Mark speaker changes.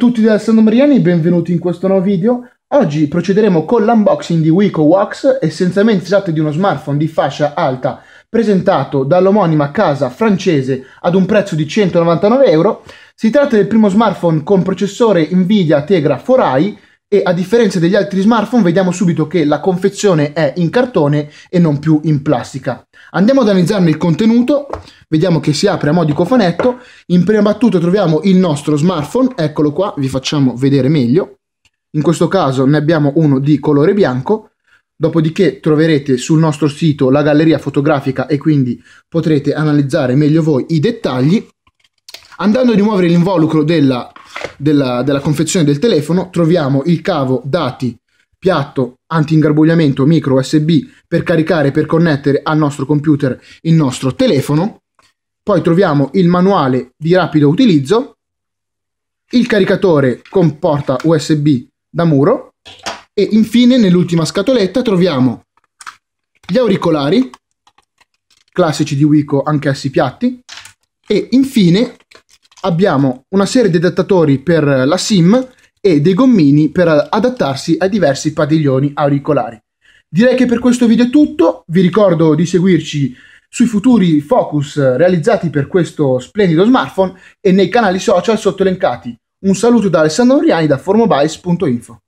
Speaker 1: tutti da Alessandro Mariani, benvenuti in questo nuovo video. Oggi procederemo con l'unboxing di Wico Wax, essenzialmente si tratta di uno smartphone di fascia alta presentato dall'omonima casa francese ad un prezzo di 199 euro. Si tratta del primo smartphone con processore Nvidia Tegra 4i e a differenza degli altri smartphone vediamo subito che la confezione è in cartone e non più in plastica. Andiamo ad analizzarne il contenuto, vediamo che si apre a modo di cofanetto, in prima battuta troviamo il nostro smartphone, eccolo qua, vi facciamo vedere meglio, in questo caso ne abbiamo uno di colore bianco, dopodiché troverete sul nostro sito la galleria fotografica e quindi potrete analizzare meglio voi i dettagli. Andando a rimuovere l'involucro della della, della confezione del telefono troviamo il cavo dati piatto anti-ingarbugliamento micro USB per caricare per connettere al nostro computer il nostro telefono. Poi troviamo il manuale di rapido utilizzo, il caricatore con porta USB da muro e infine nell'ultima scatoletta troviamo gli auricolari classici di Wico anch'essi piatti e infine abbiamo una serie di adattatori per la SIM e dei gommini per adattarsi ai diversi padiglioni auricolari. Direi che per questo video è tutto, vi ricordo di seguirci sui futuri focus realizzati per questo splendido smartphone e nei canali social sotto elencati. Un saluto da Alessandro Oriani da formobice.info.